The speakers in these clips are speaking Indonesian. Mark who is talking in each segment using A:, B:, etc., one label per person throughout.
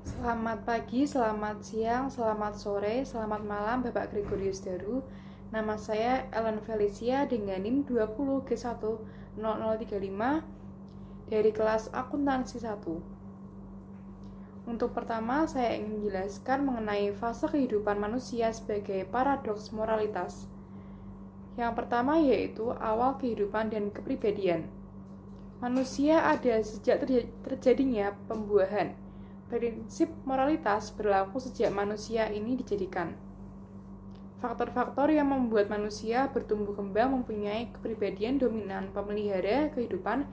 A: Selamat pagi, selamat siang, selamat sore, selamat malam Bapak Gregorius Daru. Nama saya Ellen Felicia dengan NIM 20G10035 dari kelas akuntansi 1. Untuk pertama, saya ingin jelaskan mengenai fase kehidupan manusia sebagai paradoks moralitas. Yang pertama yaitu awal kehidupan dan kepribadian. Manusia ada sejak terjadinya pembuahan prinsip moralitas berlaku sejak manusia ini dijadikan. Faktor-faktor yang membuat manusia bertumbuh kembang mempunyai kepribadian dominan pemelihara kehidupan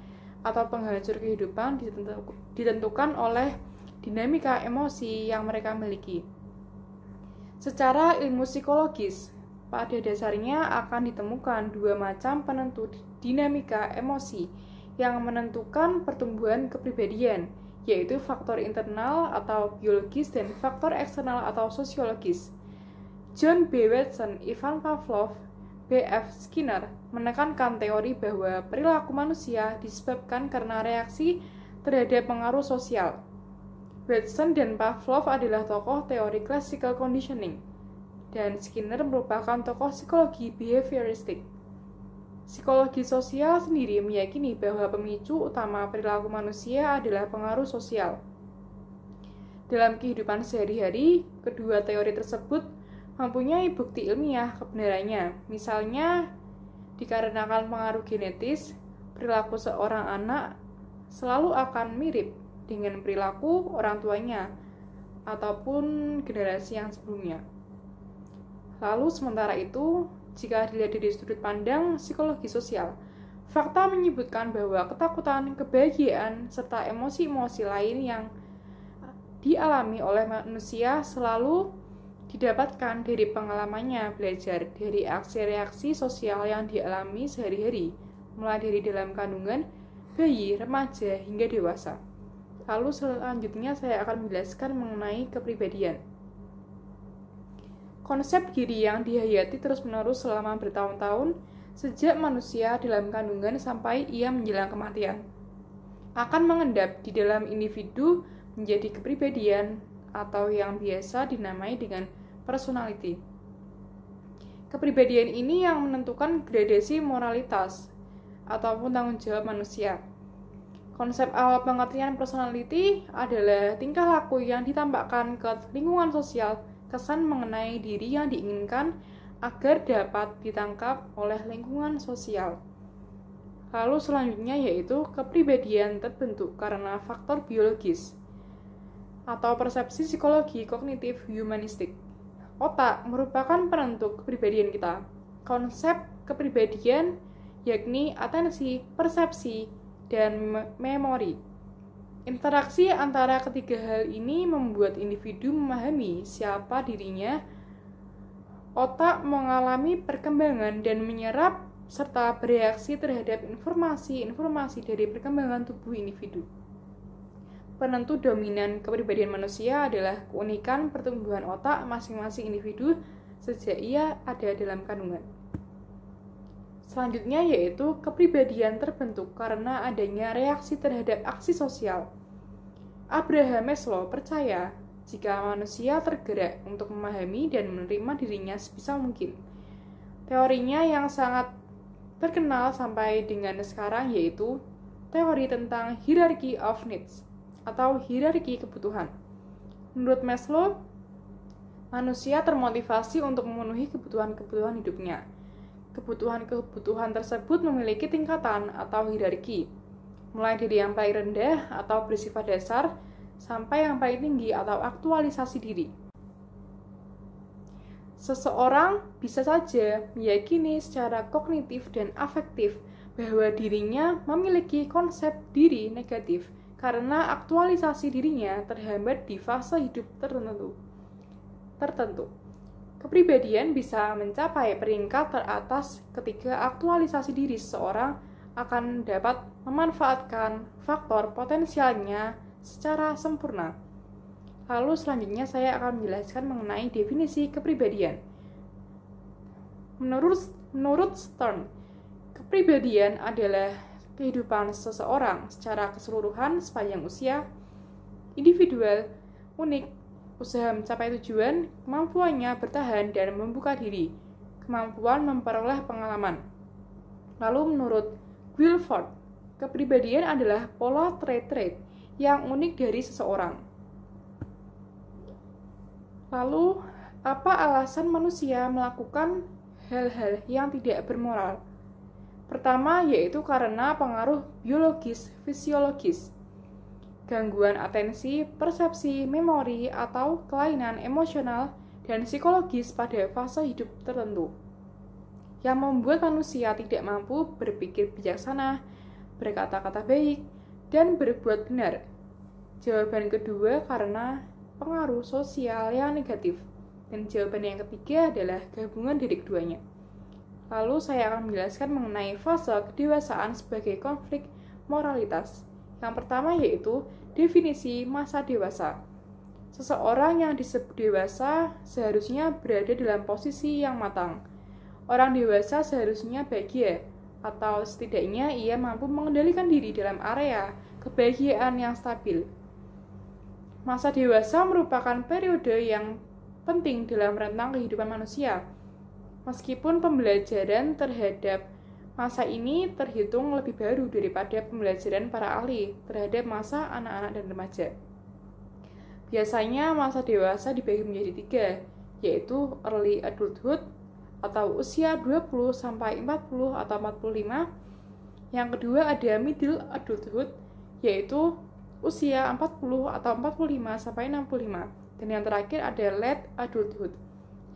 A: atau penghancur kehidupan ditentukan oleh dinamika emosi yang mereka miliki. Secara ilmu psikologis, pada dasarnya akan ditemukan dua macam penentu dinamika emosi yang menentukan pertumbuhan kepribadian, yaitu faktor internal atau biologis dan faktor eksternal atau sosiologis. John B. Watson, Ivan Pavlov, B.F. Skinner menekankan teori bahwa perilaku manusia disebabkan karena reaksi terhadap pengaruh sosial. Watson dan Pavlov adalah tokoh teori classical conditioning, dan Skinner merupakan tokoh psikologi behavioristik. Psikologi sosial sendiri meyakini bahwa pemicu utama perilaku manusia adalah pengaruh sosial. Dalam kehidupan sehari-hari, kedua teori tersebut mempunyai bukti ilmiah kebenarannya. Misalnya, dikarenakan pengaruh genetis, perilaku seorang anak selalu akan mirip dengan perilaku orang tuanya ataupun generasi yang sebelumnya. Lalu sementara itu, jika dilihat dari sudut pandang psikologi sosial. Fakta menyebutkan bahwa ketakutan, kebahagiaan, serta emosi-emosi lain yang dialami oleh manusia selalu didapatkan dari pengalamannya belajar dari aksi-reaksi sosial yang dialami sehari-hari, mulai dari dalam kandungan, bayi, remaja, hingga dewasa. Lalu selanjutnya saya akan menjelaskan mengenai kepribadian. Konsep kiri yang dihayati terus-menerus selama bertahun-tahun sejak manusia dalam kandungan sampai ia menjelang kematian. Akan mengendap di dalam individu menjadi kepribadian atau yang biasa dinamai dengan personality. Kepribadian ini yang menentukan gradasi moralitas ataupun tanggung jawab manusia. Konsep awal pengertian personality adalah tingkah laku yang ditampakkan ke lingkungan sosial kesan mengenai diri yang diinginkan agar dapat ditangkap oleh lingkungan sosial. Lalu selanjutnya yaitu kepribadian terbentuk karena faktor biologis atau persepsi psikologi kognitif humanistik. Otak merupakan penentu kepribadian kita. Konsep kepribadian yakni atensi, persepsi, dan memori. Interaksi antara ketiga hal ini membuat individu memahami siapa dirinya. Otak mengalami perkembangan dan menyerap serta bereaksi terhadap informasi-informasi dari perkembangan tubuh individu. Penentu dominan kepribadian manusia adalah keunikan pertumbuhan otak masing-masing individu sejak ia ada dalam kandungan. Selanjutnya yaitu kepribadian terbentuk karena adanya reaksi terhadap aksi sosial. Abraham Maslow percaya jika manusia tergerak untuk memahami dan menerima dirinya sebisa mungkin. Teorinya yang sangat terkenal sampai dengan sekarang yaitu teori tentang hierarchy of needs atau hierarki kebutuhan. Menurut Maslow, manusia termotivasi untuk memenuhi kebutuhan-kebutuhan hidupnya kebutuhan-kebutuhan tersebut memiliki tingkatan atau hierarki, mulai dari yang paling rendah atau bersifat dasar sampai yang paling tinggi atau aktualisasi diri. Seseorang bisa saja meyakini secara kognitif dan afektif bahwa dirinya memiliki konsep diri negatif karena aktualisasi dirinya terhambat di fase hidup tertentu. Tertentu. Kepribadian bisa mencapai peringkat teratas ketika aktualisasi diri seseorang akan dapat memanfaatkan faktor potensialnya secara sempurna. Lalu selanjutnya saya akan menjelaskan mengenai definisi kepribadian. Menurut menurut Stern, kepribadian adalah kehidupan seseorang secara keseluruhan sepanjang usia, individual, unik, usaha mencapai tujuan, kemampuannya bertahan dan membuka diri, kemampuan memperoleh pengalaman. Lalu menurut Guilford, kepribadian adalah pola trait-trait yang unik dari seseorang. Lalu, apa alasan manusia melakukan hal-hal yang tidak bermoral? Pertama, yaitu karena pengaruh biologis fisiologis gangguan atensi, persepsi, memori, atau kelainan emosional dan psikologis pada fase hidup tertentu yang membuat manusia tidak mampu berpikir bijaksana, berkata-kata baik, dan berbuat benar. Jawaban kedua karena pengaruh sosial yang negatif. Dan jawaban yang ketiga adalah gabungan dari keduanya. Lalu saya akan menjelaskan mengenai fase kedewasaan sebagai konflik moralitas. Yang pertama yaitu definisi masa dewasa. Seseorang yang disebut dewasa seharusnya berada dalam posisi yang matang. Orang dewasa seharusnya bahagia, atau setidaknya ia mampu mengendalikan diri dalam area kebahagiaan yang stabil. Masa dewasa merupakan periode yang penting dalam rentang kehidupan manusia. Meskipun pembelajaran terhadap Masa ini terhitung lebih baru daripada pembelajaran para ahli terhadap masa anak-anak dan remaja. Biasanya masa dewasa dibagi menjadi tiga, yaitu early adulthood atau usia 20 sampai 40 atau 45. Yang kedua ada middle adulthood yaitu usia 40 atau 45 sampai 65. Dan yang terakhir ada late adulthood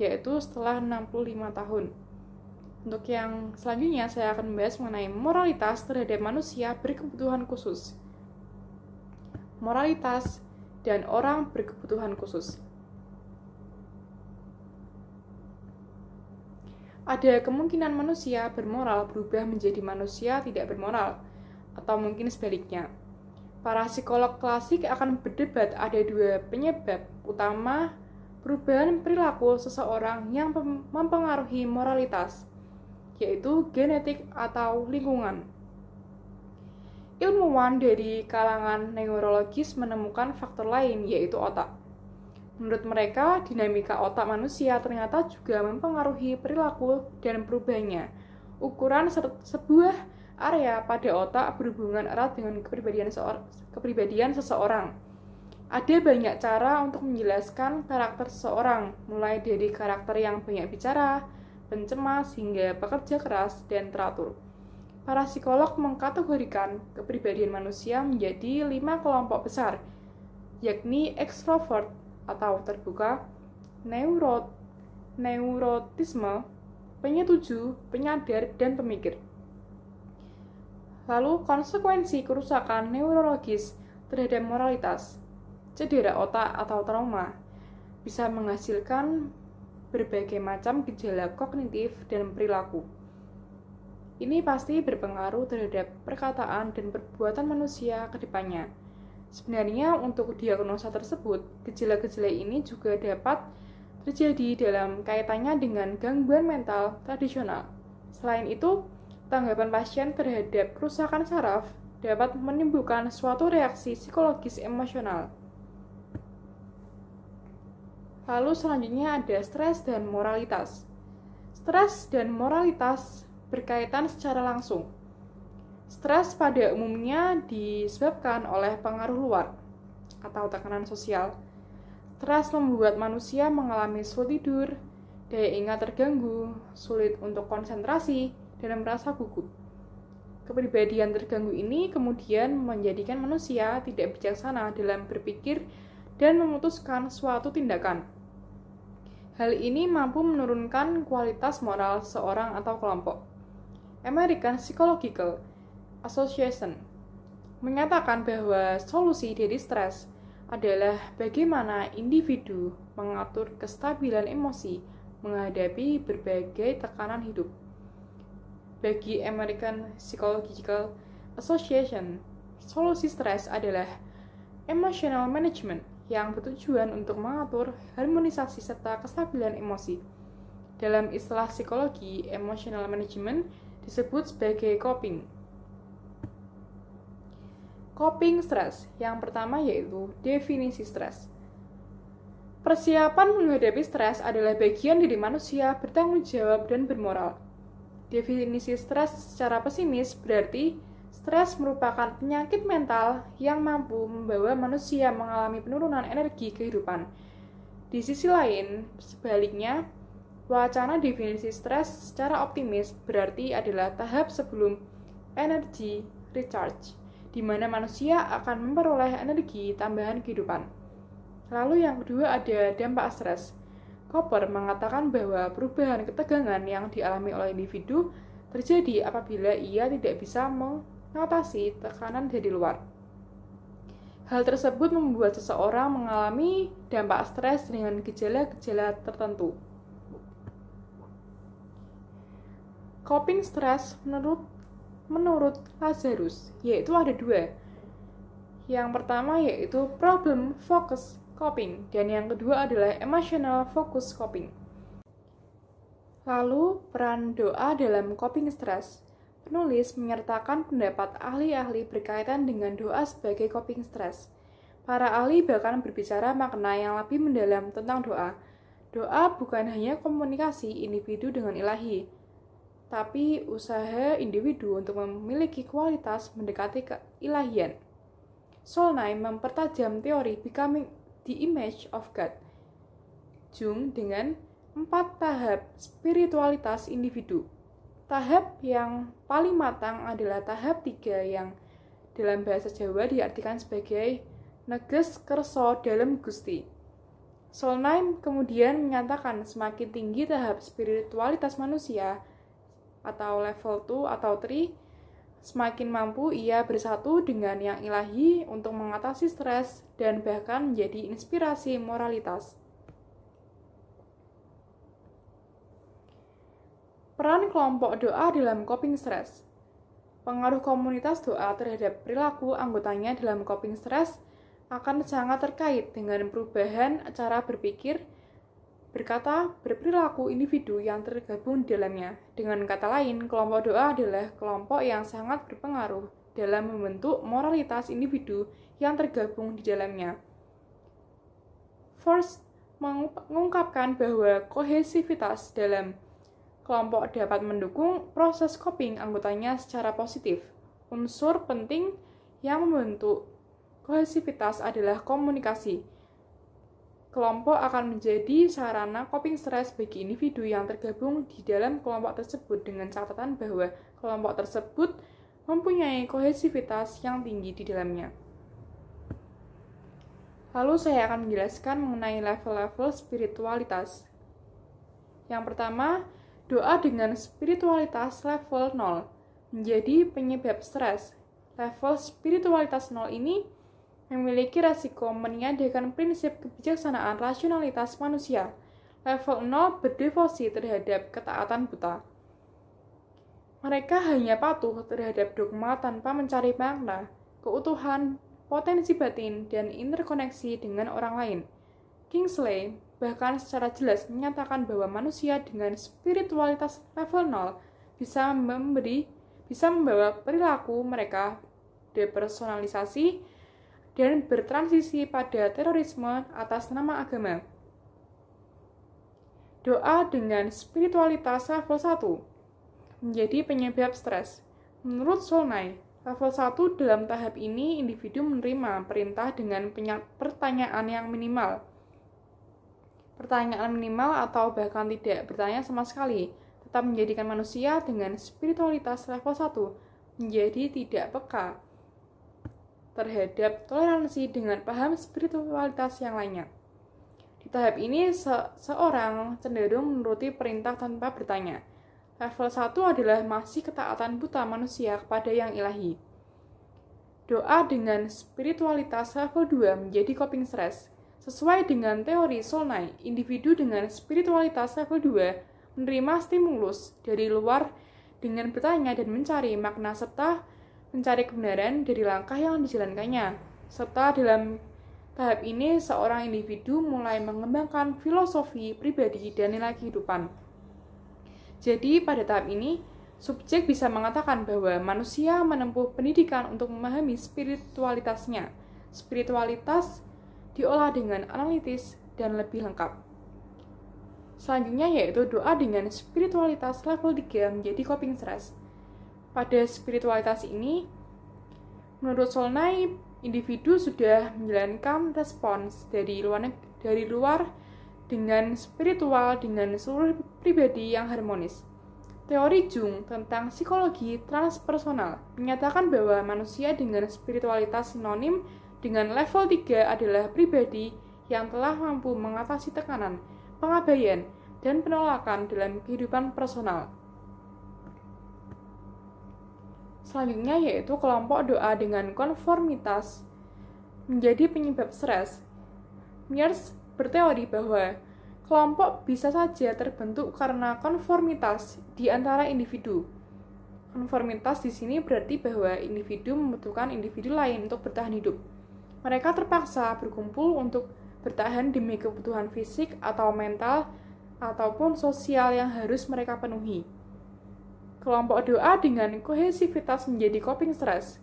A: yaitu setelah 65 tahun. Untuk yang selanjutnya, saya akan membahas mengenai moralitas terhadap manusia berkebutuhan khusus. Moralitas dan orang berkebutuhan khusus. Ada kemungkinan manusia bermoral berubah menjadi manusia tidak bermoral, atau mungkin sebaliknya. Para psikolog klasik akan berdebat ada dua penyebab utama perubahan perilaku seseorang yang mempengaruhi moralitas – yaitu genetik atau lingkungan. Ilmuwan dari kalangan neurologis menemukan faktor lain, yaitu otak. Menurut mereka, dinamika otak manusia ternyata juga mempengaruhi perilaku dan perubahannya. Ukuran sebuah area pada otak berhubungan erat dengan kepribadian, kepribadian seseorang. Ada banyak cara untuk menjelaskan karakter seseorang, mulai dari karakter yang banyak bicara, pencemas, hingga pekerja keras dan teratur. Para psikolog mengkategorikan kepribadian manusia menjadi lima kelompok besar, yakni ekstrovert atau terbuka, neurot, neurotisme, penyetuju, penyadar, dan pemikir. Lalu, konsekuensi kerusakan neurologis terhadap moralitas, cedera otak atau trauma, bisa menghasilkan berbagai macam gejala kognitif dan perilaku. Ini pasti berpengaruh terhadap perkataan dan perbuatan manusia ke depannya. Sebenarnya untuk diagnosa tersebut, gejala-gejala ini juga dapat terjadi dalam kaitannya dengan gangguan mental tradisional. Selain itu, tanggapan pasien terhadap kerusakan saraf dapat menimbulkan suatu reaksi psikologis emosional. Lalu selanjutnya ada stres dan moralitas. Stres dan moralitas berkaitan secara langsung. Stres pada umumnya disebabkan oleh pengaruh luar atau tekanan sosial. Stres membuat manusia mengalami sulit tidur, daya ingat terganggu, sulit untuk konsentrasi, dan merasa gugup. Kepribadian terganggu ini kemudian menjadikan manusia tidak bijaksana dalam berpikir dan memutuskan suatu tindakan. Hal ini mampu menurunkan kualitas moral seorang atau kelompok. American Psychological Association mengatakan bahwa solusi dari stres adalah bagaimana individu mengatur kestabilan emosi menghadapi berbagai tekanan hidup. Bagi American Psychological Association, solusi stres adalah emotional management yang bertujuan untuk mengatur harmonisasi serta kestabilan emosi. Dalam istilah psikologi, emotional management disebut sebagai coping. Coping stress yang pertama yaitu definisi stres. Persiapan menghadapi stres adalah bagian dari manusia bertanggung jawab dan bermoral. Definisi stres secara pesimis berarti Stres merupakan penyakit mental yang mampu membawa manusia mengalami penurunan energi kehidupan. Di sisi lain, sebaliknya, wacana definisi stres secara optimis berarti adalah tahap sebelum energi recharge, di mana manusia akan memperoleh energi tambahan kehidupan. Lalu yang kedua ada dampak stres. Cooper mengatakan bahwa perubahan ketegangan yang dialami oleh individu terjadi apabila ia tidak bisa meng mengatasi tekanan dari luar. Hal tersebut membuat seseorang mengalami dampak stres dengan gejala-gejala tertentu. Coping stres menurut menurut Lazarus yaitu ada dua. Yang pertama yaitu problem focus coping dan yang kedua adalah emotional focus coping. Lalu peran doa dalam coping stres Penulis menyertakan pendapat ahli-ahli berkaitan dengan doa sebagai coping stress. Para ahli bahkan berbicara makna yang lebih mendalam tentang doa. Doa bukan hanya komunikasi individu dengan ilahi, tapi usaha individu untuk memiliki kualitas mendekati keilahian. Solnay mempertajam teori Becoming the Image of God. Jung dengan empat tahap spiritualitas individu. Tahap yang paling matang adalah tahap tiga yang dalam bahasa Jawa diartikan sebagai neges kerso dalam gusti. Solheim kemudian menyatakan semakin tinggi tahap spiritualitas manusia atau level 2 atau 3, semakin mampu ia bersatu dengan yang ilahi untuk mengatasi stres dan bahkan menjadi inspirasi moralitas. Peran kelompok doa dalam coping stress, Pengaruh komunitas doa terhadap perilaku anggotanya dalam coping stress akan sangat terkait dengan perubahan cara berpikir, berkata, berperilaku individu yang tergabung di dalamnya. Dengan kata lain, kelompok doa adalah kelompok yang sangat berpengaruh dalam membentuk moralitas individu yang tergabung di dalamnya. First, mengungkapkan bahwa kohesivitas dalam kelompok dapat mendukung proses coping anggotanya secara positif. Unsur penting yang membentuk kohesivitas adalah komunikasi. Kelompok akan menjadi sarana coping stres bagi individu yang tergabung di dalam kelompok tersebut dengan catatan bahwa kelompok tersebut mempunyai kohesivitas yang tinggi di dalamnya. Lalu saya akan menjelaskan mengenai level-level spiritualitas. Yang pertama, Doa dengan spiritualitas level 0 menjadi penyebab stres. Level spiritualitas 0 ini memiliki resiko meniadakan prinsip kebijaksanaan rasionalitas manusia. Level 0 berdevosi terhadap ketaatan buta. Mereka hanya patuh terhadap dogma tanpa mencari makna, keutuhan, potensi batin, dan interkoneksi dengan orang lain. Kingsley bahkan secara jelas menyatakan bahwa manusia dengan spiritualitas level 0 bisa memberi bisa membawa perilaku mereka depersonalisasi dan bertransisi pada terorisme atas nama agama. Doa dengan spiritualitas level 1 menjadi penyebab stres. Menurut Solnai, level 1 dalam tahap ini individu menerima perintah dengan pertanyaan yang minimal – pertanyaan minimal atau bahkan tidak bertanya sama sekali, tetap menjadikan manusia dengan spiritualitas level 1 menjadi tidak peka terhadap toleransi dengan paham spiritualitas yang lainnya. Di tahap ini, se seorang cenderung menuruti perintah tanpa bertanya. Level 1 adalah masih ketaatan buta manusia kepada yang ilahi. Doa dengan spiritualitas level 2 menjadi coping stress Sesuai dengan teori Solnay, individu dengan spiritualitas level 2 menerima stimulus dari luar dengan bertanya dan mencari makna serta mencari kebenaran dari langkah yang dijalankannya. Serta dalam tahap ini seorang individu mulai mengembangkan filosofi pribadi dan nilai kehidupan. Jadi pada tahap ini, subjek bisa mengatakan bahwa manusia menempuh pendidikan untuk memahami spiritualitasnya. Spiritualitas diolah dengan analitis dan lebih lengkap. Selanjutnya yaitu doa dengan spiritualitas level 3 menjadi coping stress. Pada spiritualitas ini, menurut Solnai, individu sudah menjalankan respons dari luar dari luar dengan spiritual dengan seluruh pribadi yang harmonis. Teori Jung tentang psikologi transpersonal menyatakan bahwa manusia dengan spiritualitas sinonim dengan level 3 adalah pribadi yang telah mampu mengatasi tekanan, pengabaian, dan penolakan dalam kehidupan personal. Selanjutnya yaitu kelompok doa dengan konformitas menjadi penyebab stres. Myers berteori bahwa kelompok bisa saja terbentuk karena konformitas di antara individu. Konformitas di sini berarti bahwa individu membutuhkan individu lain untuk bertahan hidup mereka terpaksa berkumpul untuk bertahan demi kebutuhan fisik atau mental ataupun sosial yang harus mereka penuhi. Kelompok doa dengan kohesivitas menjadi coping stress.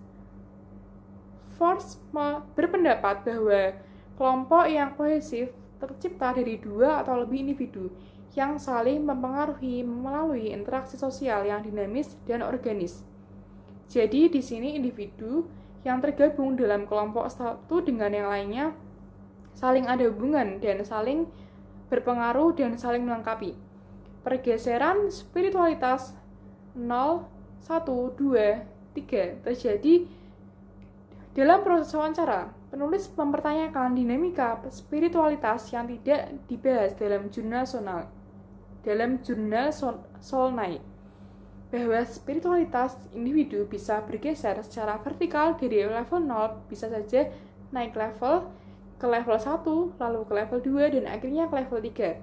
A: Force berpendapat bahwa kelompok yang kohesif tercipta dari dua atau lebih individu yang saling mempengaruhi melalui interaksi sosial yang dinamis dan organis. Jadi di sini individu yang tergabung dalam kelompok satu dengan yang lainnya saling ada hubungan dan saling berpengaruh dan saling melengkapi. Pergeseran spiritualitas 0, 1, 2, 3 terjadi dalam proses wawancara. Penulis mempertanyakan dinamika spiritualitas yang tidak dibahas dalam jurnal sonal, dalam jurnal Solnai bahwa spiritualitas individu bisa bergeser secara vertikal dari level 0 bisa saja naik level ke level 1, lalu ke level 2, dan akhirnya ke level 3.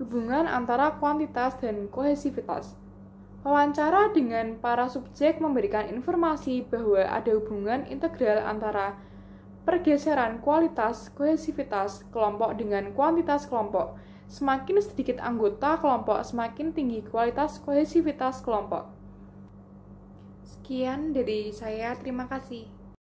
A: Hubungan antara kuantitas dan kohesivitas. Wawancara dengan para subjek memberikan informasi bahwa ada hubungan integral antara pergeseran kualitas kohesivitas kelompok dengan kuantitas kelompok Semakin sedikit anggota kelompok, semakin tinggi kualitas kohesivitas kelompok. Sekian dari saya, terima kasih.